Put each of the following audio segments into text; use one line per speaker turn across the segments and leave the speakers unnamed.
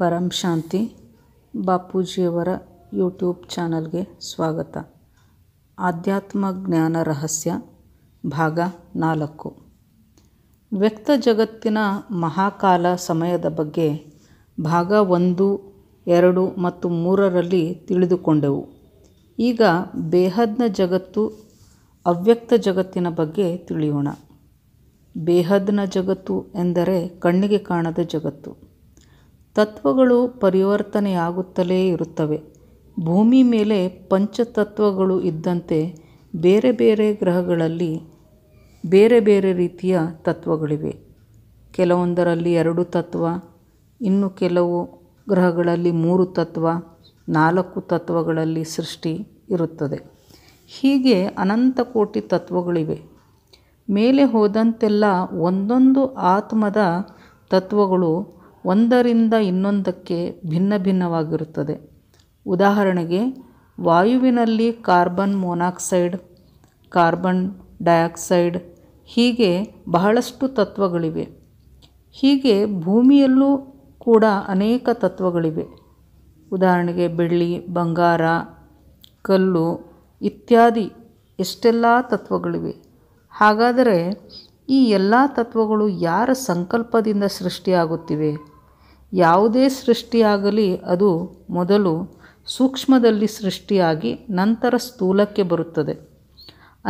ಪರಂ ಶಾಂತಿ ಬಾಪೂಜಿಯವರ YouTube ಚಾನಲ್ಗೆ ಸ್ವಾಗತ ಆಧ್ಯಾತ್ಮ ಜ್ಞಾನ ರಹಸ್ಯ ಭಾಗ ನಾಲ್ಕು ವ್ಯಕ್ತ ಜಗತ್ತಿನ ಮಹಾಕಾಲ ಸಮಯದ ಬಗ್ಗೆ ಭಾಗ ಒಂದು ಎರಡು ಮತ್ತು ಮೂರರಲ್ಲಿ ತಿಳಿದುಕೊಂಡೆವು ಈಗ ಬೇಹದ್ನ ಜಗತ್ತು ಅವ್ಯಕ್ತ ಜಗತ್ತಿನ ಬಗ್ಗೆ ತಿಳಿಯೋಣ ಬೇಹದ್ನ ಜಗತ್ತು ಎಂದರೆ ಕಣ್ಣಿಗೆ ಕಾಣದ ಜಗತ್ತು ತತ್ವಗಳು ಪರಿವರ್ತನೆಯಾಗುತ್ತಲೇ ಇರುತ್ತವೆ ಭೂಮಿ ಮೇಲೆ ಪಂಚತತ್ವಗಳು ಇದ್ದಂತೆ ಬೇರೆ ಬೇರೆ ಗ್ರಹಗಳಲ್ಲಿ ಬೇರೆ ಬೇರೆ ರೀತಿಯ ತತ್ವಗಳಿವೆ ಕೆಲವೊಂದರಲ್ಲಿ ಎರಡು ತತ್ವ ಇನ್ನು ಕೆಲವು ಗ್ರಹಗಳಲ್ಲಿ ಮೂರು ತತ್ವ ನಾಲ್ಕು ತತ್ವಗಳಲ್ಲಿ ಸೃಷ್ಟಿ ಇರುತ್ತದೆ ಹೀಗೆ ಅನಂತ ಕೋಟಿ ತತ್ವಗಳಿವೆ ಮೇಲೆ ಹೋದಂತೆಲ್ಲ ಒಂದೊಂದು ಆತ್ಮದ ತತ್ವಗಳು ಒಂದರಿಂದ ಇನ್ನೊಂದಕ್ಕೆ ಭಿನ್ನ ಭಿನ್ನವಾಗಿರುತ್ತದೆ ಉದಾಹರಣೆಗೆ ವಾಯುವಿನಲ್ಲಿ ಕಾರ್ಬನ್ ಮೊನಾಕ್ಸೈಡ್ ಕಾರ್ಬನ್ ಡೈಆಕ್ಸೈಡ್ ಹೀಗೆ ಬಹಳಷ್ಟು ತತ್ವಗಳಿವೆ ಹೀಗೆ ಭೂಮಿಯಲ್ಲೂ ಕೂಡ ಅನೇಕ ತತ್ವಗಳಿವೆ ಉದಾಹರಣೆಗೆ ಬೆಳ್ಳಿ ಬಂಗಾರ ಕಲ್ಲು ಇತ್ಯಾದಿ ಎಷ್ಟೆಲ್ಲ ತತ್ವಗಳಿವೆ ಹಾಗಾದರೆ ಈ ಎಲ್ಲ ತತ್ವಗಳು ಯಾರ ಸಂಕಲ್ಪದಿಂದ ಸೃಷ್ಟಿಯಾಗುತ್ತಿವೆ ಯಾವುದೇ ಸೃಷ್ಟಿಯಾಗಲಿ ಅದು ಮೊದಲು ಸೂಕ್ಷ್ಮದಲ್ಲಿ ಸೃಷ್ಟಿಯಾಗಿ ನಂತರ ಸ್ಥೂಲಕ್ಕೆ ಬರುತ್ತದೆ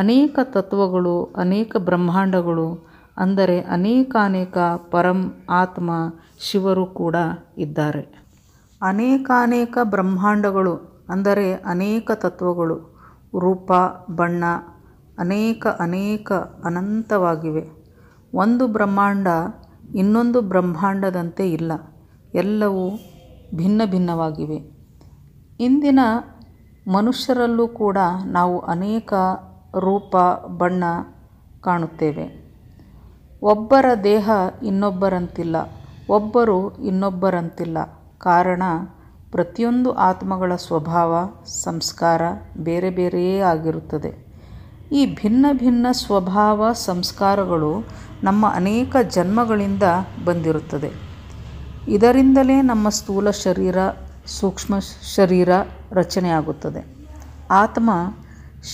ಅನೇಕ ತತ್ವಗಳು ಅನೇಕ ಬ್ರಹ್ಮಾಂಡಗಳು ಅಂದರೆ ಅನೇಕಾನೇಕ ಪರಂ ಆತ್ಮ ಶಿವರು ಕೂಡ ಇದ್ದಾರೆ ಅನೇಕಾನೇಕ ಬ್ರಹ್ಮಾಂಡಗಳು ಅಂದರೆ ಅನೇಕ ತತ್ವಗಳು ರೂಪ ಬಣ್ಣ ಅನೇಕ ಅನೇಕ ಅನಂತವಾಗಿವೆ ಒಂದು ಬ್ರಹ್ಮಾಂಡ ಇನ್ನೊಂದು ಬ್ರಹ್ಮಾಂಡದಂತೆ ಇಲ್ಲ ಎಲ್ಲವೂ ಭಿನ್ನ ಭಿನ್ನವಾಗಿವೆ ಇಂದಿನ ಮನುಷ್ಯರಲ್ಲೂ ಕೂಡ ನಾವು ಅನೇಕ ರೂಪ ಬಣ್ಣ ಕಾಣುತ್ತೇವೆ ಒಬ್ಬರ ದೇಹ ಇನ್ನೊಬ್ಬರಂತಿಲ್ಲ ಒಬ್ಬರು ಇನ್ನೊಬ್ಬರಂತಿಲ್ಲ ಕಾರಣ ಪ್ರತಿಯೊಂದು ಆತ್ಮಗಳ ಸ್ವಭಾವ ಸಂಸ್ಕಾರ ಬೇರೆ ಬೇರೆಯೇ ಆಗಿರುತ್ತದೆ ಈ ಭಿನ್ನ ಭಿನ್ನ ಸ್ವಭಾವ ಸಂಸ್ಕಾರಗಳು ನಮ್ಮ ಅನೇಕ ಜನ್ಮಗಳಿಂದ ಬಂದಿರುತ್ತದೆ ಇದರಿಂದಲೇ ನಮ್ಮ ಸ್ಥೂಲ ಶರೀರ ಸೂಕ್ಷ್ಮ ಶರೀರ ರಚನೆಯಾಗುತ್ತದೆ ಆತ್ಮ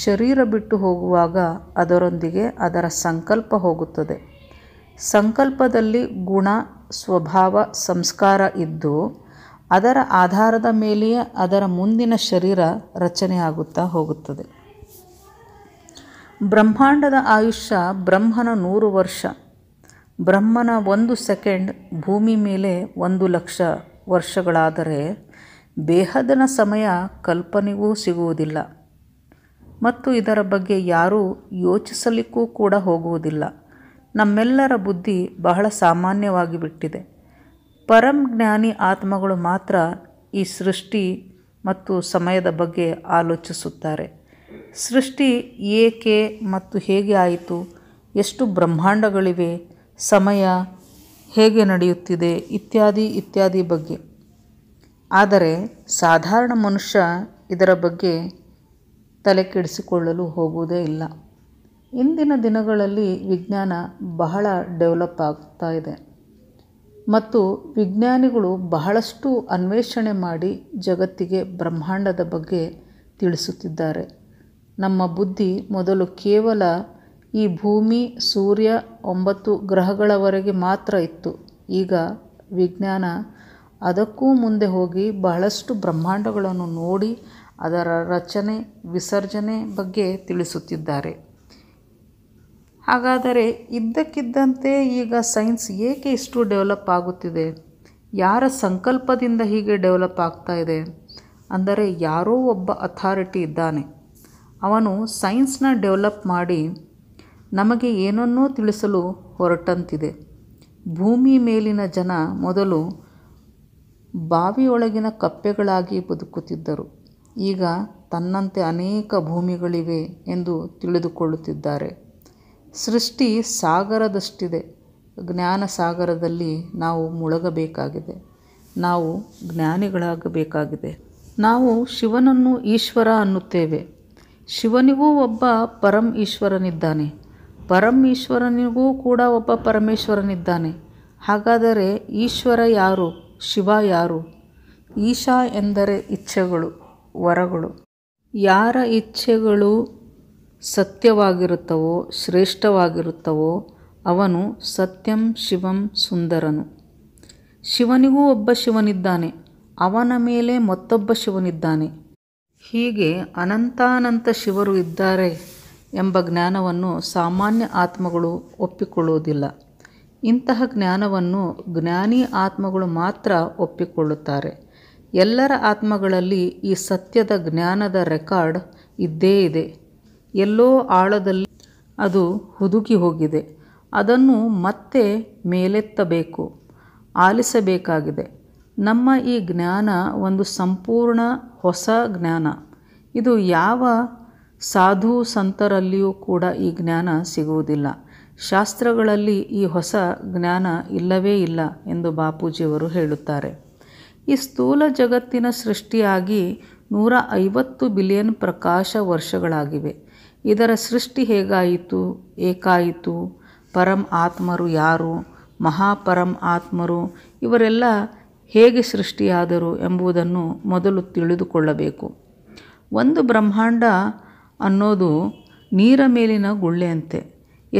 ಶರೀರ ಬಿಟ್ಟು ಹೋಗುವಾಗ ಅದರೊಂದಿಗೆ ಅದರ ಸಂಕಲ್ಪ ಹೋಗುತ್ತದೆ ಸಂಕಲ್ಪದಲ್ಲಿ ಗುಣ ಸ್ವಭಾವ ಸಂಸ್ಕಾರ ಇದ್ದು ಅದರ ಆಧಾರದ ಮೇಲೆಯೇ ಅದರ ಮುಂದಿನ ಶರೀರ ರಚನೆಯಾಗುತ್ತಾ ಹೋಗುತ್ತದೆ ಬ್ರಹ್ಮಾಂಡದ ಆಯುಷ್ಯ ಬ್ರಹ್ಮನ ನೂರು ವರ್ಷ ಬ್ರಹ್ಮನ ಒಂದು ಸೆಕೆಂಡ್ ಭೂಮಿ ಮೇಲೆ ಒಂದು ಲಕ್ಷ ವರ್ಷಗಳಾದರೆ ಬೇಹದನ ಸಮಯ ಕಲ್ಪನೆಗೂ ಸಿಗುವುದಿಲ್ಲ ಮತ್ತು ಇದರ ಬಗ್ಗೆ ಯಾರೂ ಯೋಚಿಸಲಿಕ್ಕೂ ಕೂಡ ಹೋಗುವುದಿಲ್ಲ ನಮ್ಮೆಲ್ಲರ ಬುದ್ಧಿ ಬಹಳ ಸಾಮಾನ್ಯವಾಗಿ ಬಿಟ್ಟಿದೆ ಜ್ಞಾನಿ ಆತ್ಮಗಳು ಮಾತ್ರ ಈ ಸೃಷ್ಟಿ ಮತ್ತು ಸಮಯದ ಬಗ್ಗೆ ಆಲೋಚಿಸುತ್ತಾರೆ ಸೃಷ್ಟಿ ಏಕೆ ಮತ್ತು ಹೇಗೆ ಆಯಿತು ಎಷ್ಟು ಬ್ರಹ್ಮಾಂಡಗಳಿವೆ ಸಮಯ ಹೇಗೆ ನಡೆಯುತ್ತಿದೆ ಇತ್ಯಾದಿ ಇತ್ಯಾದಿ ಬಗ್ಗೆ ಆದರೆ ಸಾಧಾರಣ ಮನುಷ್ಯ ಇದರ ಬಗ್ಗೆ ತಲೆ ಕೆಡಿಸಿಕೊಳ್ಳಲು ಹೋಗುವುದೇ ಇಲ್ಲ ಇಂದಿನ ದಿನಗಳಲ್ಲಿ ವಿಜ್ಞಾನ ಬಹಳ ಡೆವಲಪ್ ಆಗ್ತಾ ಇದೆ ಮತ್ತು ವಿಜ್ಞಾನಿಗಳು ಬಹಳಷ್ಟು ಅನ್ವೇಷಣೆ ಮಾಡಿ ಜಗತ್ತಿಗೆ ಬ್ರಹ್ಮಾಂಡದ ಬಗ್ಗೆ ತಿಳಿಸುತ್ತಿದ್ದಾರೆ ನಮ್ಮ ಬುದ್ಧಿ ಮೊದಲು ಕೇವಲ ಈ ಭೂಮಿ ಸೂರ್ಯ ಒಂಬತ್ತು ಗ್ರಹಗಳವರೆಗೆ ಮಾತ್ರ ಇತ್ತು ಈಗ ವಿಜ್ಞಾನ ಅದಕ್ಕೂ ಮುಂದೆ ಹೋಗಿ ಬಹಳಷ್ಟು ಬ್ರಹ್ಮಾಂಡಗಳನ್ನು ನೋಡಿ ಅದರ ರಚನೆ ವಿಸರ್ಜನೆ ಬಗ್ಗೆ ತಿಳಿಸುತ್ತಿದ್ದಾರೆ ಹಾಗಾದರೆ ಇದ್ದಕ್ಕಿದ್ದಂತೆ ಈಗ ಸೈನ್ಸ್ ಏಕೆ ಇಷ್ಟು ಡೆವಲಪ್ ಆಗುತ್ತಿದೆ ಯಾರ ಸಂಕಲ್ಪದಿಂದ ಹೀಗೆ ಡೆವಲಪ್ ಆಗ್ತಾ ಇದೆ ಅಂದರೆ ಯಾರೋ ಒಬ್ಬ ಅಥಾರಿಟಿ ಇದ್ದಾನೆ ಅವನು ಸೈನ್ಸ್ನ ಡೆವಲಪ್ ಮಾಡಿ ನಮಗೆ ಏನನ್ನೂ ತಿಳಿಸಲು ಹೊರಟಂತಿದೆ ಭೂಮಿ ಮೇಲಿನ ಜನ ಮೊದಲು ಬಾವಿಯೊಳಗಿನ ಕಪ್ಪೆಗಳಾಗಿ ಬದುಕುತ್ತಿದ್ದರು ಈಗ ತನ್ನಂತೆ ಅನೇಕ ಭೂಮಿಗಳಿವೆ ಎಂದು ತಿಳಿದುಕೊಳ್ಳುತ್ತಿದ್ದಾರೆ ಸೃಷ್ಟಿ ಸಾಗರದಷ್ಟಿದೆ ಜ್ಞಾನ ಸಾಗರದಲ್ಲಿ ನಾವು ಮುಳುಗಬೇಕಾಗಿದೆ ನಾವು ಜ್ಞಾನಿಗಳಾಗಬೇಕಾಗಿದೆ ನಾವು ಶಿವನನ್ನು ಈಶ್ವರ ಅನ್ನುತ್ತೇವೆ ಶಿವನಿಗೂ ಒಬ್ಬ ಪರಂ ಈಶ್ವರನಿದ್ದಾನೆ ಪರಮೇಶ್ವರನಿಗೂ ಕೂಡ ಒಬ್ಬ ಪರಮೇಶ್ವರನಿದ್ದಾನೆ ಹಾಗಾದರೆ ಈಶ್ವರ ಯಾರು ಶಿವ ಯಾರು ಈಶಾ ಎಂದರೆ ಇಚ್ಛೆಗಳು ವರಗಳು ಯಾರ ಇಚ್ಛೆಗಳು ಸತ್ಯವಾಗಿರುತ್ತವೋ ಶ್ರೇಷ್ಠವಾಗಿರುತ್ತವೋ ಅವನು ಸತ್ಯಂ ಶಿವಂ ಸುಂದರನು ಶಿವನಿಗೂ ಒಬ್ಬ ಶಿವನಿದ್ದಾನೆ ಅವನ ಮೇಲೆ ಮತ್ತೊಬ್ಬ ಶಿವನಿದ್ದಾನೆ ಹೀಗೆ ಅನಂತಾನಂತ ಶಿವರು ಇದ್ದಾರೆ ಎಂಬ ಜ್ಞಾನವನ್ನು ಸಾಮಾನ್ಯ ಆತ್ಮಗಳು ಒಪ್ಪಿಕೊಳ್ಳುವುದಿಲ್ಲ ಇಂತಹ ಜ್ಞಾನವನ್ನು ಜ್ಞಾನಿ ಆತ್ಮಗಳು ಮಾತ್ರ ಒಪ್ಪಿಕೊಳ್ಳುತ್ತಾರೆ ಎಲ್ಲರ ಆತ್ಮಗಳಲ್ಲಿ ಈ ಸತ್ಯದ ಜ್ಞಾನದ ರೆಕಾರ್ಡ್ ಇದ್ದೇ ಇದೆ ಎಲ್ಲೋ ಆಳದಲ್ಲಿ ಅದು ಹುದುಗಿ ಹೋಗಿದೆ ಅದನ್ನು ಮತ್ತೆ ಮೇಲೆತ್ತಬೇಕು ಆಲಿಸಬೇಕಾಗಿದೆ ನಮ್ಮ ಈ ಜ್ಞಾನ ಒಂದು ಸಂಪೂರ್ಣ ಹೊಸ ಜ್ಞಾನ ಇದು ಯಾವ ಸಾಧು ಸಂತರಲ್ಲಿಯೂ ಕೂಡ ಈ ಜ್ಞಾನ ಸಿಗುವುದಿಲ್ಲ ಶಾಸ್ತ್ರಗಳಲ್ಲಿ ಈ ಹೊಸ ಜ್ಞಾನ ಇಲ್ಲವೇ ಇಲ್ಲ ಎಂದು ಬಾಪೂಜಿಯವರು ಹೇಳುತ್ತಾರೆ ಈ ಸ್ಥೂಲ ಜಗತ್ತಿನ ಸೃಷ್ಟಿಯಾಗಿ ನೂರ ಐವತ್ತು ಬಿಲಿಯನ್ ಪ್ರಕಾಶ ವರ್ಷಗಳಾಗಿವೆ ಇದರ ಸೃಷ್ಟಿ ಹೇಗಾಯಿತು ಏಕಾಯಿತು ಪರಂ ಆತ್ಮರು ಯಾರು ಮಹಾಪರಂ ಆತ್ಮರು ಇವರೆಲ್ಲ ಹೇಗೆ ಸೃಷ್ಟಿಯಾದರು ಎಂಬುದನ್ನು ಮೊದಲು ತಿಳಿದುಕೊಳ್ಳಬೇಕು ಒಂದು ಬ್ರಹ್ಮಾಂಡ ಅನ್ನೋದು ನೀರ ಮೇಲಿನ ಗುಳ್ಳೆಯಂತೆ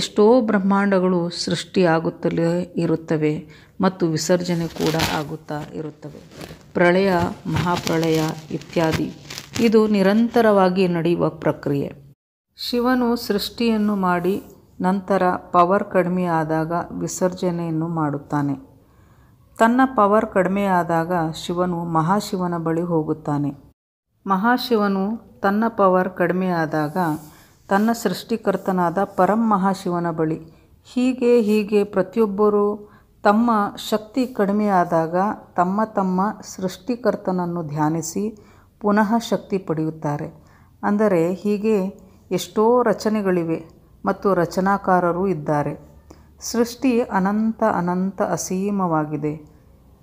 ಎಷ್ಟೋ ಬ್ರಹ್ಮಾಂಡಗಳು ಸೃಷ್ಟಿಯಾಗುತ್ತಲೇ ಇರುತ್ತವೆ ಮತ್ತು ವಿಸರ್ಜನೆ ಕೂಡ ಆಗುತ್ತಾ ಇರುತ್ತವೆ ಪ್ರಳಯ ಮಹಾಪ್ರಳಯ ಇತ್ಯಾದಿ ಇದು ನಿರಂತರವಾಗಿ ನಡೆಯುವ ಪ್ರಕ್ರಿಯೆ ಶಿವನು ಸೃಷ್ಟಿಯನ್ನು ಮಾಡಿ ನಂತರ ಪವರ್ ಕಡಿಮೆ ಆದಾಗ ವಿಸರ್ಜನೆಯನ್ನು ಮಾಡುತ್ತಾನೆ ತನ್ನ ಪವರ್ ಕಡಿಮೆಯಾದಾಗ ಶಿವನು ಮಹಾಶಿವನ ಬಳಿ ಹೋಗುತ್ತಾನೆ ಮಹಾಶಿವನು ತನ್ನ ಪವರ್ ಕಡಿಮೆಯಾದಾಗ ತನ್ನ ಸೃಷ್ಟಿಕರ್ತನಾದ ಪರಂ ಮಹಾಶಿವನ ಬಳಿ ಹೀಗೆ ಹೀಗೆ ಪ್ರತಿಯೊಬ್ಬರೂ ತಮ್ಮ ಶಕ್ತಿ ಕಡಿಮೆಯಾದಾಗ ತಮ್ಮ ತಮ್ಮ ಸೃಷ್ಟಿಕರ್ತನನ್ನು ಧ್ಯಾನಿಸಿ ಪುನಃ ಶಕ್ತಿ ಪಡೆಯುತ್ತಾರೆ ಅಂದರೆ ಹೀಗೆ ಎಷ್ಟೋ ರಚನೆಗಳಿವೆ ಮತ್ತು ರಚನಾಕಾರರು ಇದ್ದಾರೆ ಸೃಷ್ಟಿ ಅನಂತ ಅನಂತ ಅಸೀಮವಾಗಿದೆ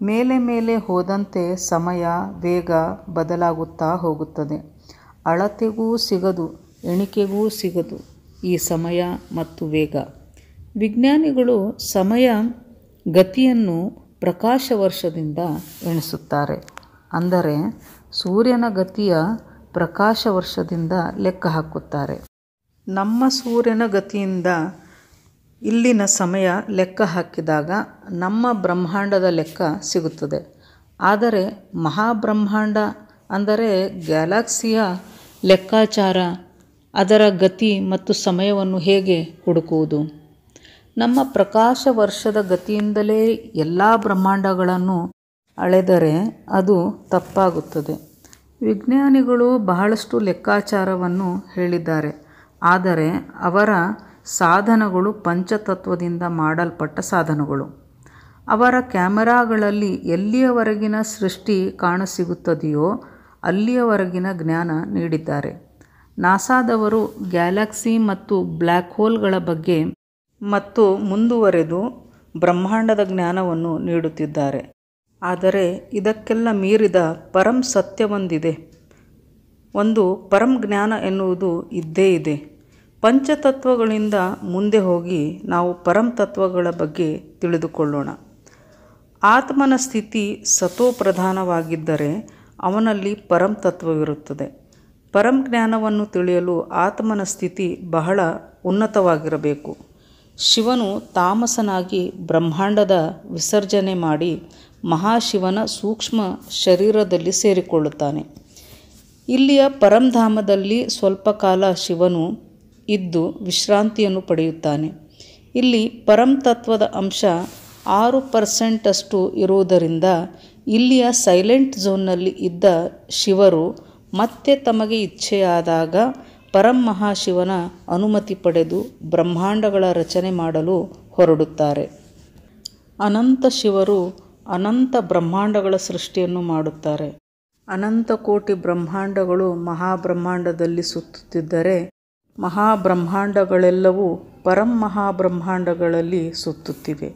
ಮೇಲೆ ಮೇಲೆ ಹೋದಂತೆ ಸಮಯ ವೇಗ ಬದಲಾಗುತ್ತಾ ಹೋಗುತ್ತದೆ ಅಳತೆಗೂ ಸಿಗದು ಎಣಿಕೆಗೂ ಸಿಗದು ಈ ಸಮಯ ಮತ್ತು ವೇಗ ವಿಜ್ಞಾನಿಗಳು ಸಮಯ ಗತಿಯನ್ನು ಪ್ರಕಾಶ ವರ್ಷದಿಂದ ಎಣಿಸುತ್ತಾರೆ ಅಂದರೆ ಸೂರ್ಯನ ಗತಿಯ ಪ್ರಕಾಶ ವರ್ಷದಿಂದ ಲೆಕ್ಕ ಹಾಕುತ್ತಾರೆ ನಮ್ಮ ಸೂರ್ಯನ ಗತಿಯಿಂದ ಇಲ್ಲಿನ ಸಮಯ ಲೆಕ್ಕ ಹಾಕಿದಾಗ ನಮ್ಮ ಬ್ರಹ್ಮಾಂಡದ ಲೆಕ್ಕ ಸಿಗುತ್ತದೆ ಆದರೆ ಮಹಾಬ್ರಹ್ಮಾಂಡ ಅಂದರೆ ಗ್ಯಾಲಕ್ಸಿಯ ಲೆಕ್ಕಾಚಾರ ಅದರ ಗತಿ ಮತ್ತು ಸಮಯವನ್ನು ಹೇಗೆ ಹುಡುಕುವುದು ನಮ್ಮ ಪ್ರಕಾಶ ವರ್ಷದ ಗತಿಯಿಂದಲೇ ಎಲ್ಲ ಬ್ರಹ್ಮಾಂಡಗಳನ್ನು ಅಳೆದರೆ ಅದು ತಪ್ಪಾಗುತ್ತದೆ ವಿಜ್ಞಾನಿಗಳು ಬಹಳಷ್ಟು ಲೆಕ್ಕಾಚಾರವನ್ನು ಹೇಳಿದ್ದಾರೆ ಆದರೆ ಅವರ ಸಾಧನಗಳು ಪಂಚತತ್ವದಿಂದ ಮಾಡಲ್ಪಟ್ಟ ಸಾಧನಗಳು ಅವರ ಕ್ಯಾಮರಾಗಳಲ್ಲಿ ಎಲ್ಲಿಯವರೆಗಿನ ಸೃಷ್ಟಿ ಕಾಣಸಿಗುತ್ತದೆಯೋ ಅಲ್ಲಿಯವರೆಗಿನ ಜ್ಞಾನ ನೀಡಿದ್ದಾರೆ ನಾಸಾದವರು ಗ್ಯಾಲಕ್ಸಿ ಮತ್ತು ಬ್ಲ್ಯಾಕ್ ಹೋಲ್ಗಳ ಬಗ್ಗೆ ಮತ್ತು ಮುಂದುವರೆದು ಬ್ರಹ್ಮಾಂಡದ ಜ್ಞಾನವನ್ನು ನೀಡುತ್ತಿದ್ದಾರೆ ಆದರೆ ಇದಕ್ಕೆಲ್ಲ ಮೀರಿದ ಪರಂ ಸತ್ಯವೊಂದಿದೆ ಒಂದು ಪರಂ ಜ್ಞಾನ ಎನ್ನುವುದು ಇದ್ದೇ ಇದೆ ಪಂಚತತ್ವಗಳಿಂದ ಮುಂದೆ ಹೋಗಿ ನಾವು ತತ್ವಗಳ ಬಗ್ಗೆ ತಿಳಿದುಕೊಳ್ಳೋಣ ಆತ್ಮನ ಸ್ಥಿತಿ ಸತೋಪ್ರಧಾನವಾಗಿದ್ದರೆ ಅವನಲ್ಲಿ ಪರಂತತ್ವವಿರುತ್ತದೆ ಪರಂ ಜ್ಞಾನವನ್ನು ತಿಳಿಯಲು ಆತ್ಮನ ಸ್ಥಿತಿ ಬಹಳ ಉನ್ನತವಾಗಿರಬೇಕು ಶಿವನು ತಾಮಸನಾಗಿ ಬ್ರಹ್ಮಾಂಡದ ವಿಸರ್ಜನೆ ಮಾಡಿ ಮಹಾಶಿವನ ಸೂಕ್ಷ್ಮ ಶರೀರದಲ್ಲಿ ಸೇರಿಕೊಳ್ಳುತ್ತಾನೆ ಇಲ್ಲಿಯ ಪರಂಧಾಮದಲ್ಲಿ ಸ್ವಲ್ಪ ಕಾಲ ಶಿವನು ಇದ್ದು ವಿಶ್ರಾಂತಿಯನ್ನು ಪಡೆಯುತ್ತಾನೆ ಇಲ್ಲಿ ತತ್ವದ ಅಂಶ ಆರು ಪರ್ಸೆಂಟಷ್ಟು ಇರುವುದರಿಂದ ಇಲ್ಲಿಯ ಸೈಲೆಂಟ್ ಝೋನ್ನಲ್ಲಿ ಇದ್ದ ಶಿವರು ಮತ್ತೆ ತಮಗೆ ಇಚ್ಛೆಯಾದಾಗ ಪರಂ ಮಹಾಶಿವನ ಅನುಮತಿ ಪಡೆದು ಬ್ರಹ್ಮಾಂಡಗಳ ರಚನೆ ಮಾಡಲು ಹೊರಡುತ್ತಾರೆ ಅನಂತ ಶಿವರು ಅನಂತ ಬ್ರಹ್ಮಾಂಡಗಳ ಸೃಷ್ಟಿಯನ್ನು ಮಾಡುತ್ತಾರೆ ಅನಂತ ಕೋಟಿ ಬ್ರಹ್ಮಾಂಡಗಳು ಮಹಾಬ್ರಹ್ಮಾಂಡದಲ್ಲಿ ಸುತ್ತುತ್ತಿದ್ದರೆ ಮಹಾಬ್ರಹ್ಮಾಂಡಗಳೆಲ್ಲವೂ ಪರಂ ಮಹಾಬ್ರಹ್ಮಾಂಡಗಳಲ್ಲಿ ಸುತ್ತುತ್ತಿವೆ.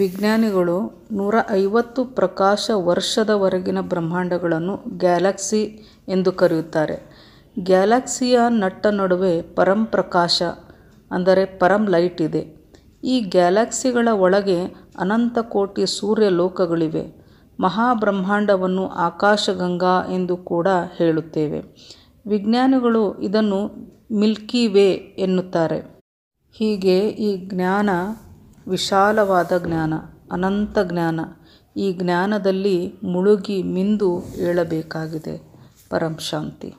ವಿಜ್ಞಾನಿಗಳು ನೂರ ಐವತ್ತು ಪ್ರಕಾಶ ವರ್ಷದವರೆಗಿನ ಬ್ರಹ್ಮಾಂಡಗಳನ್ನು ಗ್ಯಾಲಕ್ಸಿ ಎಂದು ಕರೆಯುತ್ತಾರೆ. ಗ್ಯಾಲಕ್ಸಿಯ ನಟ್ಟ ಪರಂ ಪ್ರಕಾಶ ಅಂದರೆ ಪರಂ ಲೈಟ್ ಇದೆ. ಈ ಗ್ಯಾಲಕ್ಸಿಗಳ ಒಳಗೆ ಸೂರ್ಯ ಸೂರ್ಯಲೋಕಗಳಿವೆ. ಮಹಾಬ್ರಹ್ಮಾಂಡವನ್ನು ಆಕಾಶಗಂಗಾ ಎಂದು ಕೂಡ ಹೇಳುತ್ತೇವೆ. ವಿಜ್ಞಾನಿಗಳು ಇದನ್ನು ಮಿಲ್ಕಿ ವೇ ಎನ್ನುತ್ತಾರೆ ಹೀಗೆ ಈ ಜ್ಞಾನ ವಿಶಾಲವಾದ ಜ್ಞಾನ ಅನಂತ ಜ್ಞಾನ ಈ ಜ್ಞಾನದಲ್ಲಿ ಮುಳುಗಿ ಮಿಂದು ಏಳಬೇಕಾಗಿದೆ ಪರಂಶಾಂತಿ.